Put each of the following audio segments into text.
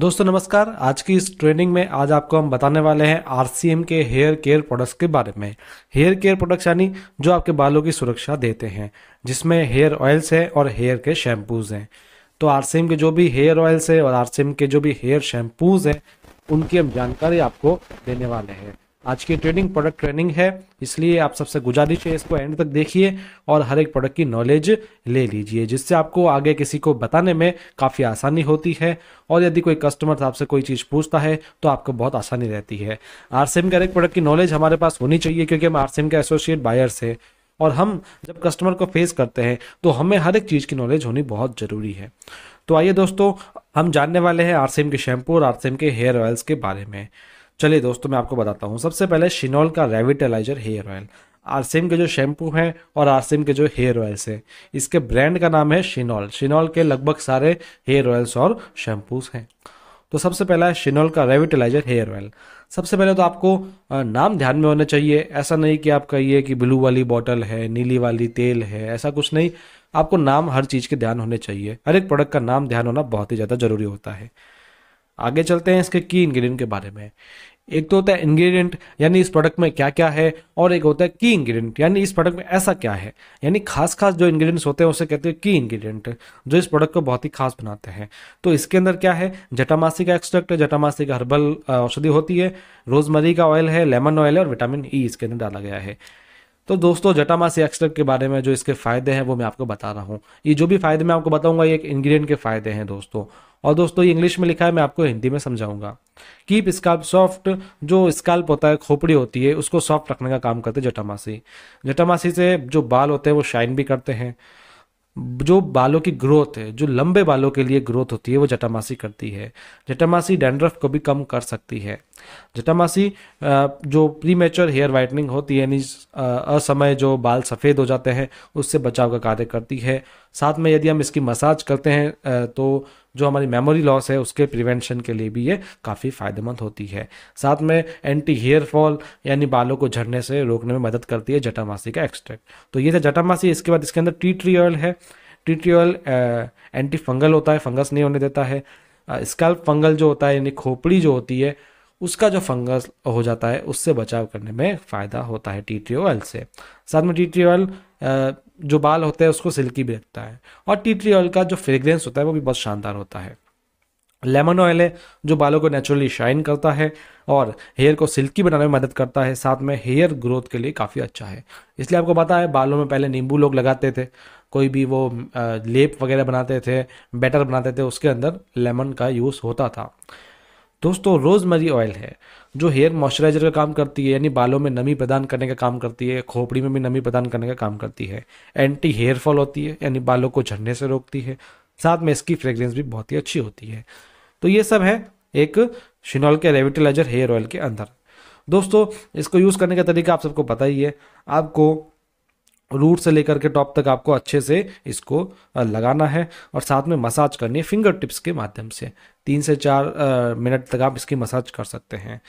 दोस्तों नमस्कार आज की इस ट्रेनिंग में आज आपको हम बताने वाले हैं आरसीएम के हेयर केयर प्रोडक्ट्स के बारे में हेयर केयर प्रोडक्ट्स यानी जो आपके बालों की सुरक्षा देते हैं जिसमें हेयर ऑयल्स हैं और हेयर के शैम्पूज हैं तो आरसीएम के जो भी हेयर ऑयल्स हैं और आरसीएम के जो भी हेयर शैम्पूज हैं उनकी हम जानकारी आपको देने वाले हैं आज की ट्रेडिंग प्रोडक्ट ट्रेनिंग है इसलिए आप सबसे गुजारिश है इसको एंड तक देखिए और हर एक प्रोडक्ट की नॉलेज ले लीजिए जिससे आपको आगे किसी को बताने में काफ़ी आसानी होती है और यदि कोई कस्टमर आपसे कोई चीज़ पूछता है तो आपको बहुत आसानी रहती है आर का हर एक प्रोडक्ट की नॉलेज हमारे पास होनी चाहिए क्योंकि हम आर के एसोसिएट बायर्स है और हम जब कस्टमर को फेस करते हैं तो हमें हर एक चीज़ की नॉलेज होनी बहुत ज़रूरी है तो आइए दोस्तों हम जानने वाले हैं एम के शैम्पू और एम के हेयर ऑयल्स के बारे में चलिए दोस्तों मैं आपको बताता हूँ सबसे पहले शिनॉल का रेविटेलाइजर हेयर ऑयल आरसीम के जो शैम्पू हैं और आरसीम के जो हेयर ऑयल्स हैं इसके ब्रांड का नाम है शिनॉल शिनॉल के लगभग सारे हेयर ऑयल्स और शैम्पूस हैं तो सबसे पहला है शिनॉल का रेविटेलाइजर हेयर ऑयल सबसे पहले तो आपको नाम ध्यान में होना चाहिए ऐसा नहीं कि आप कहिए कि ब्लू वाली बॉटल है नीली वाली तेल है ऐसा कुछ नहीं आपको नाम हर चीज़ के ध्यान होने चाहिए हर एक प्रोडक्ट का नाम ध्यान होना बहुत ही ज़्यादा ज़रूरी होता है आगे चलते हैं इसके की इंग्रेडिएंट के बारे में एक तो होता है इंग्रेडिएंट यानी इस प्रोडक्ट में क्या क्या है और एक होता है की इंग्रेडिएंट यानी इस प्रोडक्ट में ऐसा क्या है यानी खास खास जो इंग्रेडिएंट्स होते हैं उसे कहते हैं की इंग्रेडिएंट जो इस प्रोडक्ट को बहुत ही खास बनाते हैं तो इसके अंदर क्या है जटामासी का एक्सट्रैक्ट है जटामासी का हर्बल औषधि होती है रोजमरी का ऑयल है लेमन ऑयल है और विटामिन ई e इसके अंदर डाला गया है तो दोस्तों जटामासी एक्सट्रैक्ट के बारे में जो इसके फ़ायदे हैं वो मैं आपको बता रहा हूँ ये जो भी फ़ायदे मैं आपको बताऊंगा ये एक इंग्रेडिएंट के फ़ायदे हैं दोस्तों और दोस्तों ये इंग्लिश में लिखा है मैं आपको हिंदी में समझाऊंगा कीप स्काल्प सॉफ्ट जो स्काल्प होता है खोपड़ी होती है उसको सॉफ्ट रखने का काम करते हैं जटामासी जटामासी से जो बाल होते हैं वो शाइन भी करते हैं जो बालों की ग्रोथ है जो लंबे बालों के लिए ग्रोथ होती है वो जटामासी करती है जटामासी डैंड्रफ को भी कम कर सकती है जटामासी जो प्री मेचर हेयर वाइटनिंग होती है यानी असमय जो बाल सफ़ेद हो जाते हैं उससे बचाव का कार्य करती है साथ में यदि हम इसकी मसाज करते हैं तो जो हमारी मेमोरी लॉस है उसके प्रिवेंशन के लिए भी ये काफ़ी फ़ायदेमंद होती है साथ में एंटी हेयर फॉल यानी बालों को झड़ने से रोकने में मदद करती है जटामासी का एक्सट्रैक्ट तो ये था जटामासी इसके बाद इसके अंदर टी ट्री ऑयल है tea tree oil anti fungal होता है फंगस नहीं होने देता है स्कैल्प फंगल जो होता है यानी खोपड़ी जो होती है उसका जो फंगस हो जाता है उससे बचाव करने में फ़ायदा होता है टी ट्री ऑयल से साथ में टी ट्री ऑयल जो बाल होता है उसको सिल्की भी रखता है और टी ट्री ऑयल का जो फ्रेग्रेंस होता है वो भी बहुत शानदार होता है लेमन ऑयल है जो बालों को नेचुरली शाइन करता है और हेयर को सिल्की बनाने में मदद करता है साथ में हेयर ग्रोथ के लिए काफ़ी अच्छा है इसलिए आपको पता है बालों में पहले नींबू लोग लगाते थे कोई भी वो लेप वगैरह बनाते थे बैटर बनाते थे उसके अंदर लेमन का यूज़ होता था दोस्तों रोजमरी ऑयल है जो हेयर मॉइस्चराइजर का काम करती है यानी बालों में नमी प्रदान करने का काम करती है खोपड़ी में भी नमी प्रदान करने का काम करती है एंटी हेयर फॉल होती है यानी बालों को झड़ने से रोकती है साथ में इसकी फ्रेग्रेंस भी बहुत ही अच्छी होती है तो ये सब है एक शिनॉल के रेविटिलाइजर हेयर ऑयल के अंदर दोस्तों इसको यूज़ करने का तरीका आप सबको पता ही है आपको रूट से लेकर के टॉप तक आपको अच्छे से इसको लगाना है और साथ में मसाज करनी है फिंगर टिप्स के माध्यम से तीन से चार मिनट तक आप इसकी मसाज कर सकते हैं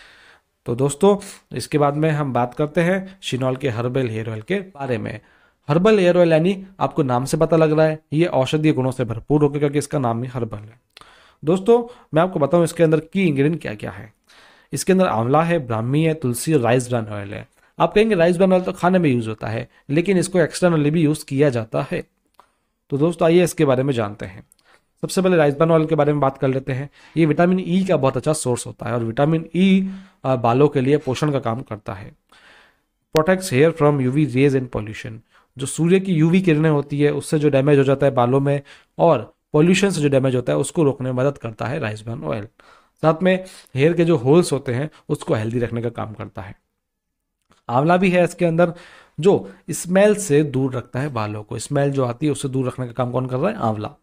तो दोस्तों इसके बाद में हम बात करते हैं शिनॉल के हर्बल हेयर ऑयल के बारे में हर्बल हेयर ऑयल यानी आपको नाम से पता लग रहा है ये औषधीय गुणों से भरपूर होगा क्योंकि इसका नाम ही हर्बल है दोस्तों मैं आपको बताऊँ इसके अंदर की इंग्रेडिएंट क्या क्या है इसके अंदर आंवला है ब्राह्मी है तुलसी और राइस ब्रांड ऑयल है आप कहेंगे राइस बनने ऑयल तो खाने में यूज़ होता है लेकिन इसको एक्सटर्नली भी यूज़ किया जाता है तो दोस्तों आइए इसके बारे में जानते हैं सबसे पहले राइस बर्न ऑयल के बारे में बात कर लेते हैं ये विटामिन ई e का बहुत अच्छा सोर्स होता है और विटामिन ई e बालों के लिए पोषण का काम करता है protects hair from UV rays and pollution जो सूर्य की यूवी किरणें होती है उससे जो डैमेज हो जाता है बालों में और पॉल्यूशन से जो डैमेज होता है उसको रोकने में मदद करता है राइस बर्न ऑयल साथ में हेयर के जो होल्स होते हैं उसको हेल्दी रखने का काम करता है आंवला भी है इसके अंदर जो स्मेल से दूर रखता है बालों को स्मेल जो आती है उससे दूर रखने का काम कौन कर रहा है आंवला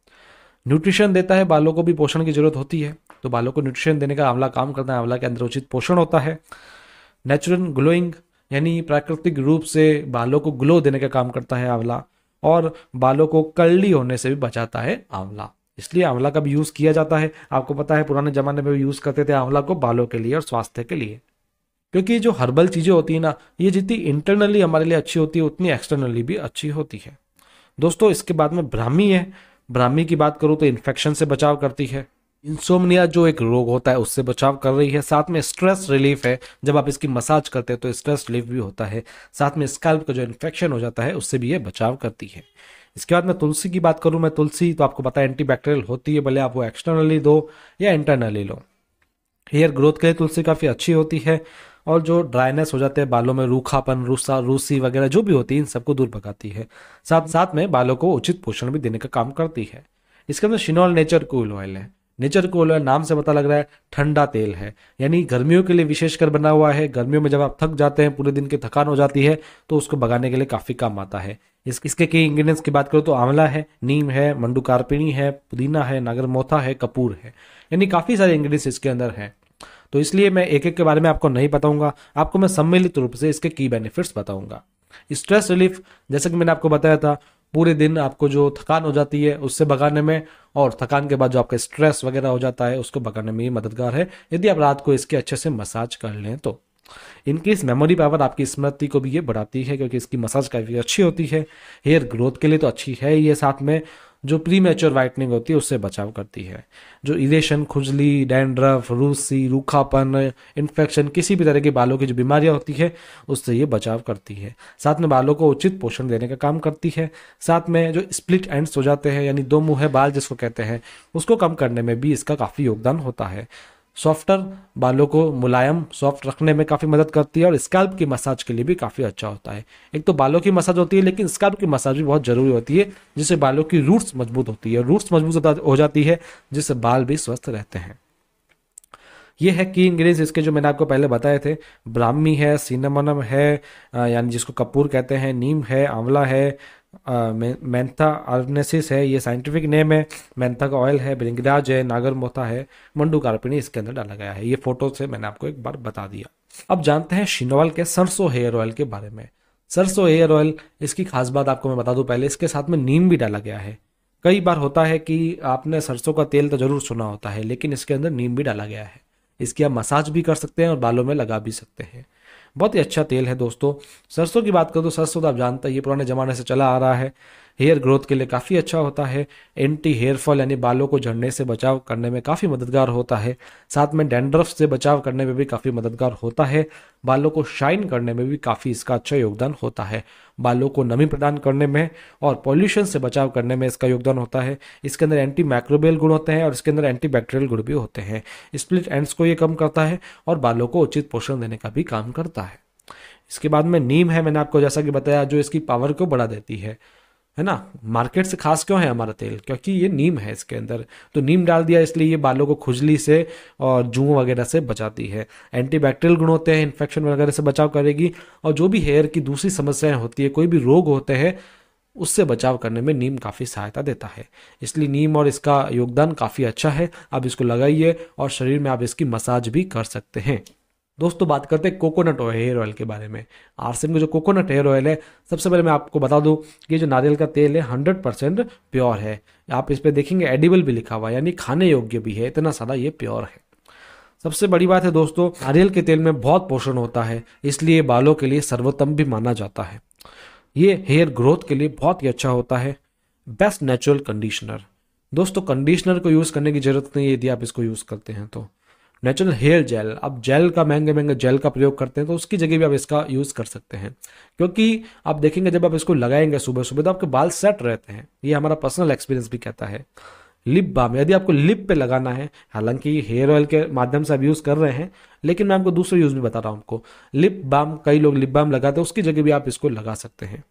न्यूट्रिशन देता है बालों को भी पोषण की जरूरत होती है तो बालों को न्यूट्रिशन देने का आंवला काम करता है आंवला के अंदर उचित पोषण होता है नेचुरल ग्लोइंग यानी प्राकृतिक रूप से बालों को ग्लो देने का काम करता है आंवला और बालों को कर्ली होने से भी बचाता है आंवला इसलिए आंवला का भी यूज़ किया जाता है आपको पता है पुराने ज़माने में भी यूज़ करते थे आंवला को बालों के लिए और स्वास्थ्य के लिए क्योंकि जो हर्बल चीज़ें होती है ना ये जितनी इंटरनली हमारे लिए अच्छी होती है उतनी एक्सटर्नली भी अच्छी होती है दोस्तों इसके बाद में ब्राह्मी है ब्राह्मी की बात करूँ तो इन्फेक्शन से बचाव करती है इंसोमनिया जो एक रोग होता है उससे बचाव कर रही है साथ में स्ट्रेस रिलीफ है जब आप इसकी मसाज करते हैं तो स्ट्रेस रिलीफ भी होता है साथ में स्कैल्प का जो इन्फेक्शन हो जाता है उससे भी ये बचाव करती है इसके बाद मैं तुलसी की बात करूँ मैं तुलसी तो आपको पता है एंटीबैक्टीरियल होती है भले आप वो एक्सटर्नली दो या इंटरनली लो हेयर ग्रोथ के लिए तुलसी काफ़ी अच्छी होती है और जो ड्राइनेस हो जाते हैं बालों में रूखापन रूसा रूसी वगैरह जो भी होती है इन सबको दूर भगाती है साथ साथ में बालों को उचित पोषण भी देने का काम करती है इसके अंदर शिनॉल नेचर कूल ऑयल है नेचर कोल ऑयल नाम से पता लग रहा है ठंडा तेल है यानी गर्मियों के लिए विशेषकर बना हुआ है गर्मियों में जब आप थक जाते हैं पूरे दिन की थकान हो जाती है तो उसको भगाने के लिए काफ़ी काम आता है इस इसके कई इंग्रेडिएंट्स की बात करो तो आंवला है नीम है मंडू कारपिनी है पुदीना है नागर मोथा है कपूर है यानी काफ़ी सारे इंग्रेडिएंट्स इसके अंदर हैं तो इसलिए मैं एक एक के बारे में आपको नहीं बताऊंगा आपको मैं सम्मिलित रूप से इसके की बेनिफिट्स बताऊंगा स्ट्रेस रिलीफ जैसे कि मैंने आपको बताया था पूरे दिन आपको जो थकान हो जाती है उससे भगाने में और थकान के बाद जो आपका स्ट्रेस वगैरह हो जाता है उसको भगाने में ये मददगार है यदि आप रात को इसके अच्छे से मसाज कर लें तो इनकी इस मेमोरी पावर आपकी स्मृति को भी ये बढ़ाती है क्योंकि इसकी मसाज काफ़ी अच्छी होती है हेयर ग्रोथ के लिए तो अच्छी है ये साथ में जो प्री मेच्योर वाइटनिंग होती है उससे बचाव करती है जो इरेशन खुजली डैंड्रफ रूसी रूखापन इन्फेक्शन किसी भी तरह की बालों की जो बीमारियां होती है उससे ये बचाव करती है साथ में बालों को उचित पोषण देने का काम करती है साथ में जो स्प्लिट एंड्स हो जाते हैं यानी दो मुँह बाल जिसको कहते हैं उसको कम करने में भी इसका काफ़ी योगदान होता है सॉफ्टर बालों को मुलायम सॉफ्ट रखने में काफ़ी मदद करती है और स्कैल्प की मसाज के लिए भी काफ़ी अच्छा होता है एक तो बालों की मसाज होती है लेकिन स्कैल्प की मसाज भी बहुत ज़रूरी होती है जिससे बालों की रूट्स मजबूत होती है रूट्स मजबूत हो जाती है जिससे बाल भी स्वस्थ रहते हैं ये है की इंग्रेडिएंट्स इसके जो मैंने आपको पहले बताए थे ब्राह्मी है सीनामनम है यानी जिसको कपूर कहते हैं नीम है आंवला है मैंथा आर्गनेसिस है ये साइंटिफिक नेम है मैंथा का ऑयल है ब्रिंगराज है नागर मोता है मंडू कार्पिनी इसके अंदर डाला गया है ये फोटो से मैंने आपको एक बार बता दिया अब जानते हैं शिनोवल के सरसों हेयर ऑयल के बारे में सरसों हेयर ऑयल इसकी खास बात आपको मैं बता दूं पहले इसके साथ में नीम भी डाला गया है कई बार होता है कि आपने सरसों का तेल तो जरूर सुना होता है लेकिन इसके अंदर नीम भी डाला गया है इसकी आप मसाज भी कर सकते हैं और बालों में लगा भी सकते हैं बहुत ही अच्छा तेल है दोस्तों सरसों की बात करो तो सरसों तो आप जानते हैं ये पुराने ज़माने से चला आ रहा है हेयर ग्रोथ के लिए काफ़ी अच्छा होता है एंटी हेयर फॉल यानी बालों को झड़ने से बचाव करने में काफ़ी मददगार होता है साथ में डेंड्रफ से बचाव करने में भी काफ़ी मददगार होता है बालों को शाइन करने में भी काफ़ी इसका अच्छा योगदान होता है बालों को नमी प्रदान करने में और पॉल्यूशन से बचाव करने में इसका योगदान होता है इसके अंदर एंटी माइक्रोबियल गुण होते हैं और इसके अंदर एंटी बैक्टीरियल गुण भी होते हैं स्प्लिट एंड्स को ये कम करता है और बालों को उचित पोषण देने का भी काम करता है इसके बाद में नीम है मैंने आपको जैसा कि बताया जो इसकी पावर को बढ़ा देती है है ना मार्केट से खास क्यों है हमारा तेल क्योंकि ये नीम है इसके अंदर तो नीम डाल दिया इसलिए ये बालों को खुजली से और जूं वगैरह से बचाती है एंटीबैक्टीरियल गुण होते हैं इन्फेक्शन वगैरह से बचाव करेगी और जो भी हेयर की दूसरी समस्याएं होती है कोई भी रोग होते हैं उससे बचाव करने में नीम काफ़ी सहायता देता है इसलिए नीम और इसका योगदान काफ़ी अच्छा है आप इसको लगाइए और शरीर में आप इसकी मसाज भी कर सकते हैं दोस्तों बात करते हैं कोकोनट ऑयल हेयर ऑयल के बारे में आरसीएम का जो कोकोनट हेयर ऑयल है सबसे पहले मैं आपको बता दूं कि जो नारियल का तेल है हंड्रेड परसेंट प्योर है आप इस पर देखेंगे एडिबल भी लिखा हुआ यानी खाने योग्य भी है इतना सारा ये प्योर है सबसे बड़ी बात है दोस्तों नारियल के तेल में बहुत पोषण होता है इसलिए बालों के लिए सर्वोत्तम भी माना जाता है ये हेयर ग्रोथ के लिए बहुत ही अच्छा होता है बेस्ट नेचुरल कंडीशनर दोस्तों कंडीशनर को यूज़ करने की ज़रूरत नहीं है यदि आप इसको यूज़ करते हैं तो नेचुरल हेयर जेल अब जेल का महंगे महंगे जेल का प्रयोग करते हैं तो उसकी जगह भी आप इसका यूज़ कर सकते हैं क्योंकि आप देखेंगे जब आप इसको लगाएंगे सुबह सुबह तो आपके बाल सेट रहते हैं ये हमारा पर्सनल एक्सपीरियंस भी कहता है लिप बाम यदि आपको लिप पे लगाना है हालांकि हेयर ऑयल के माध्यम से आप यूज़ कर रहे हैं लेकिन मैं आपको दूसरे यूज़ भी बता रहा हूँ आपको लिप बाम कई लोग लिप बाम लगाते हैं उसकी जगह भी आप इसको लगा सकते हैं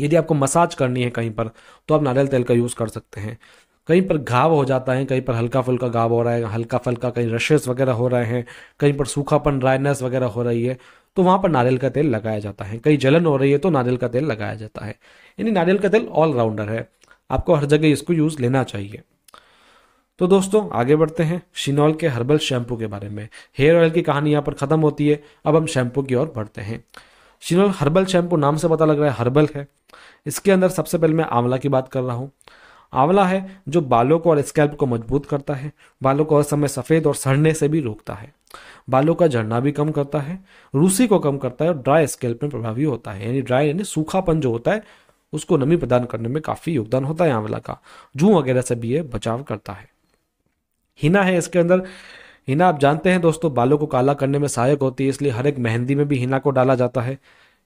यदि आपको मसाज करनी है कहीं पर तो आप नारियल तेल का यूज़ कर सकते हैं कहीं पर घाव हो जाता है कहीं पर हल्का फुल्का घाव हो रहा है हल्का फुल्का कहीं रशेस वगैरह हो रहे हैं कहीं पर सूखापन ड्राइनेस वगैरह हो रही है तो वहाँ पर नारियल का तेल लगाया जाता है कहीं जलन हो रही है तो नारियल का तेल लगाया जाता है यानी नारियल का तेल ऑलराउंडर है आपको हर जगह इसको यूज़ लेना चाहिए तो दोस्तों आगे बढ़ते हैं शिनॉल के हर्बल शैम्पू के बारे में हेयर ऑयल की कहानी यहाँ पर ख़त्म होती है अब हम शैम्पू की ओर बढ़ते हैं शिनॉल हर्बल शैम्पू नाम से पता लग रहा है हर्बल है इसके अंदर सबसे पहले मैं आंवला की बात कर रहा हूँ आंवला है जो बालों को और स्कैल्प को मजबूत करता है बालों को हर समय सफ़ेद और सड़ने से भी रोकता है बालों का झड़ना भी कम करता है रूसी को कम करता है और ड्राई स्कैल्प में प्रभावी होता है यानी ड्राई यानी सूखापन जो होता है उसको नमी प्रदान करने में काफ़ी योगदान होता है आंवला का जू वगैरह से भी ये बचाव करता है हिना है इसके अंदर हिना आप जानते हैं दोस्तों बालों को काला करने में सहायक होती है इसलिए हर एक मेहंदी में भी हिना को डाला जाता है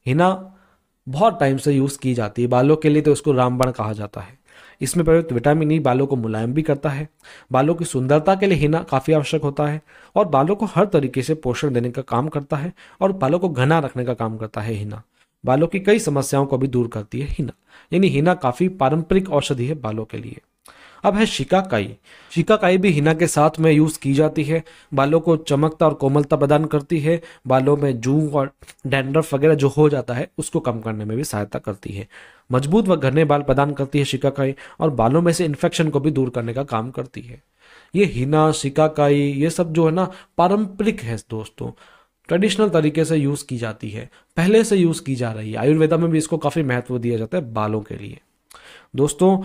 हिना बहुत टाइम से यूज़ की जाती है बालों के लिए तो इसको रामबण कहा जाता है इसमें प्रयुक्त विटामिन ई e बालों को मुलायम भी करता है बालों की सुंदरता के लिए हिना काफ़ी आवश्यक होता है और बालों को हर तरीके से पोषण देने का काम करता है और बालों को घना रखने का काम करता है हिना बालों की कई समस्याओं को भी दूर करती है हिना यानी हिना काफ़ी पारंपरिक औषधि है बालों के लिए अब है शिकाकाई शिकाकाई भी हिना के साथ में यूज़ की जाती है बालों को चमकता और कोमलता प्रदान करती है बालों में जूंग और डेंड्रफ वगैरह जो हो जाता है उसको कम करने में भी सहायता करती है मजबूत व घने बाल प्रदान करती है शिकाकाई और बालों में से इन्फेक्शन को भी दूर करने का काम करती है ये हिना शिकाकाई ये सब जो है ना पारंपरिक है दोस्तों ट्रेडिशनल तरीके से यूज़ की जाती है पहले से यूज़ की जा रही है आयुर्वेदा में भी इसको काफ़ी महत्व दिया जाता है बालों के लिए दोस्तों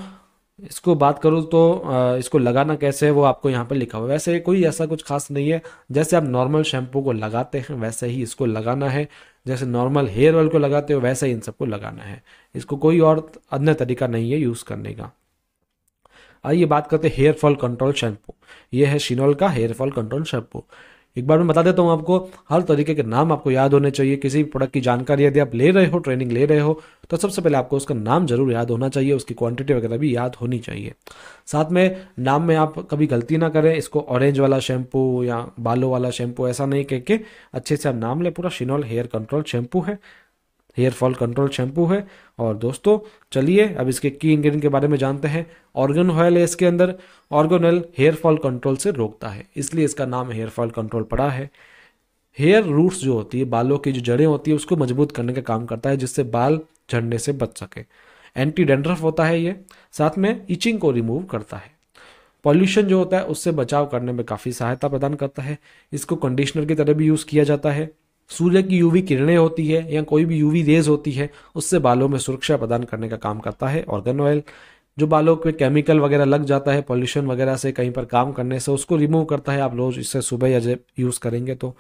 इसको बात करूँ तो इसको लगाना कैसे है वो आपको यहाँ पर लिखा हुआ है वैसे कोई ऐसा कुछ खास नहीं है जैसे आप नॉर्मल शैम्पू को लगाते हैं वैसे ही इसको लगाना है जैसे नॉर्मल हेयर ऑयल को लगाते हो वैसे ही इन सबको लगाना है इसको कोई और अन्य तरीका नहीं है यूज़ करने का आइए बात करते हैं हेयर फॉल कंट्रोल शैम्पू ये है शिनोल का हेयर फॉल कंट्रोल शैम्पू एक बार मैं बता देता हूँ आपको हर तरीके के नाम आपको याद होने चाहिए किसी भी प्रोडक्ट की जानकारी यदि आप ले रहे हो ट्रेनिंग ले रहे हो तो सबसे पहले आपको उसका नाम जरूर याद होना चाहिए उसकी क्वांटिटी वगैरह भी याद होनी चाहिए साथ में नाम में आप कभी गलती ना करें इसको ऑरेंज वाला शैम्पू या बालों वाला शैम्पू ऐसा नहीं कह के अच्छे से आप नाम लें पूरा शिनॉल हेयर कंट्रोल शैम्पू है हेयर फॉल कंट्रोल शैम्पू है और दोस्तों चलिए अब इसके की इंग्रेडिएंट के बारे में जानते हैं ऑर्गन ऑयल है इसके अंदर argan oil hair fall control से रोकता है इसलिए इसका नाम हेयर फॉल कंट्रोल पड़ा है हेयर रूट्स जो होती है बालों की जो जड़ें होती है उसको मजबूत करने का काम करता है जिससे बाल झड़ने से बच सके एंटी डेंड्रफ होता है ये साथ में इचिंग को रिमूव करता है पॉल्यूशन जो होता है उससे बचाव करने में काफ़ी सहायता प्रदान करता है इसको कंडीशनर की तरह भी यूज़ किया जाता है सूर्य की यूवी किरणें होती है या कोई भी यूवी रेज होती है उससे बालों में सुरक्षा प्रदान करने का काम करता है ऑर्गन ऑयल जो बालों पे केमिकल वगैरह लग जाता है पॉल्यूशन वगैरह से कहीं पर काम करने से उसको रिमूव करता है आप रोज इससे सुबह या जब यूज़ करेंगे तो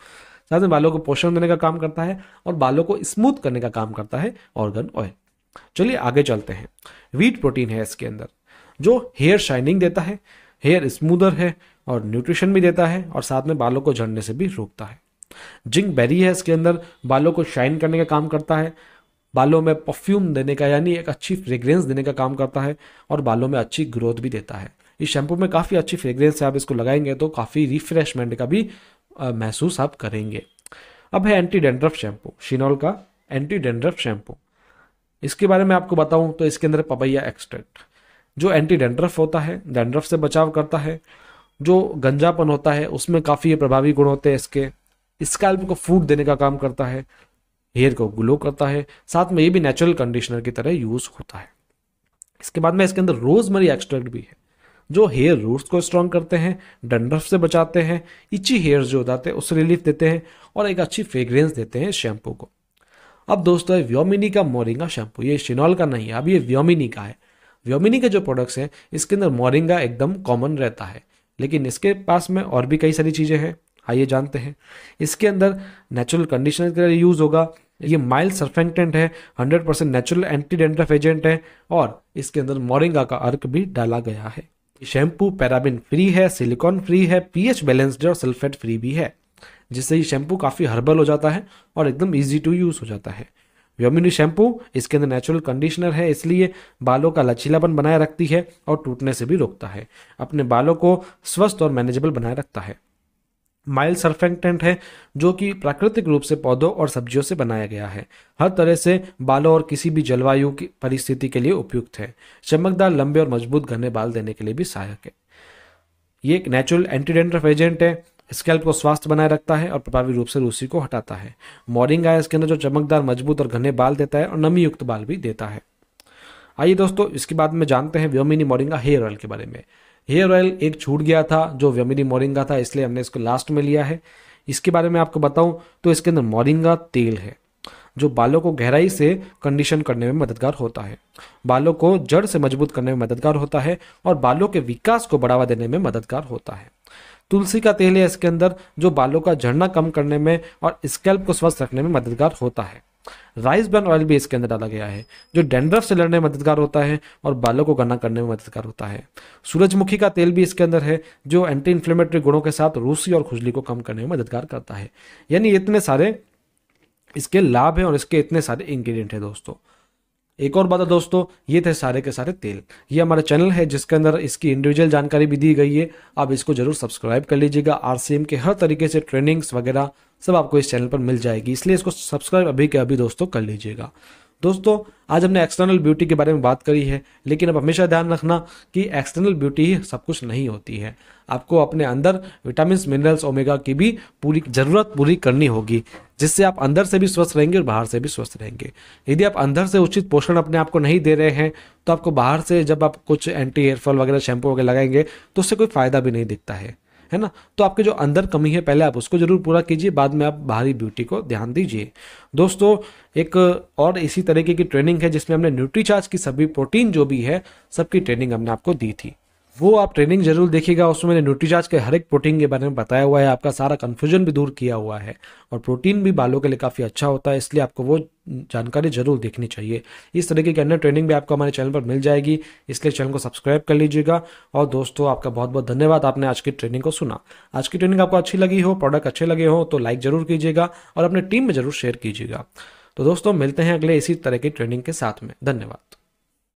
साथ में बालों को पोषण देने का काम करता है और बालों को स्मूथ करने का काम करता है ऑर्गन ऑयल चलिए आगे चलते हैं वीट प्रोटीन है इसके अंदर जो हेयर शाइनिंग देता है हेयर स्मूदर है और न्यूट्रिशन भी देता है और साथ में बालों को झड़ने से भी रोकता है जिंक बेरी है इसके अंदर बालों को शाइन करने का काम करता है बालों में परफ्यूम देने का यानी एक अच्छी फ्रेग्रेंस देने का काम करता है और बालों में अच्छी ग्रोथ भी देता है इस शैम्पू में काफ़ी अच्छी फ्रेग्रेंस है आप इसको लगाएंगे तो काफ़ी रिफ्रेशमेंट का भी महसूस आप करेंगे अब है एंटी डेंड्रफ शैम्पू शिनॉल का एंटी डेंड्रफ शैम्पू इसके बारे में आपको बताऊं तो इसके अंदर पपैया एक्सट्रैक्ट जो एंटी डेंड्रफ होता है डेंड्रफ से बचाव करता है जो गंजापन होता है उसमें काफ़ी प्रभावी गुण होते हैं इसके स्कैल्प को फूड देने का काम करता है हेयर को ग्लो करता है साथ में ये भी नेचुरल कंडीशनर की तरह यूज होता है इसके बाद में इसके अंदर रोजमरी एक्सट्रैक्ट भी है जो हेयर रूट्स को स्ट्रॉन्ग करते हैं डंडफ से बचाते हैं इच्छी हेयर जो होते हैं उससे रिलीफ देते हैं और एक अच्छी फ्रेग्रेंस देते हैं शैम्पू को अब दोस्तों व्योमिनी का मोरिंगा शैम्पू ये शिनॉल का नहीं है अब ये व्योमिनी का है व्योमिनी के जो प्रोडक्ट्स हैं इसके अंदर मोरिंगा एकदम कॉमन रहता है लेकिन इसके पास में और भी कई सारी चीज़ें हैं आइए हाँ, जानते हैं इसके अंदर नेचुरल कंडीशनर के लिए यूज़ होगा ये माइल्ड सर्फेंटेंट है 100% percent natural anti dandruff agent है और इसके अंदर मोरिंगा का अर्क भी डाला गया है शैम्पू पैराबिन फ्री है सिलिकॉन फ्री है पीएच बैलेंस्ड और सल्फेट फ्री भी है जिससे ये शैम्पू काफ़ी हर्बल हो जाता है और एकदम ईजी टू यूज़ हो जाता है व्योमिनी शैम्पू इसके अंदर नेचुरल कंडीशनर है इसलिए बालों का लचीलापन बनाए रखती है और टूटने से भी रोकता है अपने बालों को स्वस्थ और मैनेजेबल बनाए रखता है माइल सर्फेक्टेंट है जो कि प्राकृतिक रूप से पौधों और सब्जियों से बनाया गया है हर तरह से बालों और किसी भी जलवायु की परिस्थिति के लिए उपयुक्त है चमकदार लंबे और मजबूत घने बाल देने के लिए भी सहायक है ये एक नेचुरल एंटीडेंड्रफ एजेंट है स्कैल्प को स्वास्थ्य बनाए रखता है और प्रभावी रूप से रूसी को हटाता है मॉरिंगा इसके अंदर जो चमकदार मजबूत और घने बाल देता है और नमी युक्त बाल भी देता है आइए दोस्तों इसके बाद में जानते हैं व्योमिनी मोरिंगा हेयर ऑयल के बारे में हेयर ऑयल एक छूट गया था जो व्यमिनी मोरिंगा था इसलिए हमने इसको लास्ट में लिया है इसके बारे में आपको बताऊं तो इसके अंदर मोरिंगा तेल है जो बालों को गहराई से कंडीशन करने में मददगार होता है बालों को जड़ से मजबूत करने में मददगार होता है और बालों के विकास को बढ़ावा देने में मददगार होता है तुलसी का तेल है इसके अंदर जो बालों का झड़ना कम करने में और स्कैल्प को स्वस्थ रखने में मददगार होता है राइस ब्रांड ऑयल भी इसके अंदर डाला गया है जो डेंड्रफ से लड़ने में मददगार होता है और बालों को गन्ना करने में मददगार होता है सूरजमुखी का तेल भी इसके अंदर है जो एंटी इन्फ्लेमेटरी गुणों के साथ रूसी और खुजली को कम करने में मददगार करता है यानी इतने सारे इसके लाभ हैं और इसके इतने सारे इंग्रेडिएंट हैं दोस्तों एक और बात है दोस्तों ये थे सारे के सारे तेल ये हमारा चैनल है जिसके अंदर इसकी इंडिविजुअल जानकारी भी दी गई है आप इसको जरूर सब्सक्राइब कर लीजिएगा आरसीएम के हर तरीके से ट्रेनिंग्स वगैरह सब आपको इस चैनल पर मिल जाएगी इसलिए इसको सब्सक्राइब अभी के अभी दोस्तों कर लीजिएगा दोस्तों आज हमने एक्सटर्नल ब्यूटी के बारे में बात करी है लेकिन अब हमेशा ध्यान रखना कि एक्सटर्नल ब्यूटी ही सब कुछ नहीं होती है आपको अपने अंदर विटामिन मिनरल्स ओमेगा की भी पूरी ज़रूरत पूरी करनी होगी जिससे आप अंदर से भी स्वस्थ रहेंगे और बाहर से भी स्वस्थ रहेंगे यदि आप अंदर से उचित पोषण अपने आप को नहीं दे रहे हैं तो आपको बाहर से जब आप कुछ एंटी हेयरफॉल वगैरह शैम्पू वगैरह लगाएंगे तो उससे कोई फ़ायदा भी नहीं दिखता है है ना तो आपके जो अंदर कमी है पहले आप उसको जरूर पूरा कीजिए बाद में आप बाहरी ब्यूटी को ध्यान दीजिए दोस्तों एक और इसी तरीके की ट्रेनिंग है जिसमें हमने न्यूट्री चार्ज की सभी प्रोटीन जो भी है सबकी ट्रेनिंग हमने आपको दी थी वो आप ट्रेनिंग जरूर देखिएगा उसमें मैंने न्यूट्रीजाज के हर एक प्रोटीन के बारे में बताया हुआ है आपका सारा कन्फ्यूजन भी दूर किया हुआ है और प्रोटीन भी बालों के लिए काफ़ी अच्छा होता है इसलिए आपको वो जानकारी जरूर देखनी चाहिए इस तरीके की अन्य ट्रेनिंग भी आपको हमारे चैनल पर मिल जाएगी इसलिए चैनल को सब्सक्राइब कर लीजिएगा और दोस्तों आपका बहुत बहुत धन्यवाद आपने आज की ट्रेनिंग को सुना आज की ट्रेनिंग आपको अच्छी लगी हो प्रोडक्ट अच्छे लगे हो तो लाइक जरूर कीजिएगा और अपने टीम में जरूर शेयर कीजिएगा तो दोस्तों मिलते हैं अगले इसी तरह की ट्रेनिंग के साथ में धन्यवाद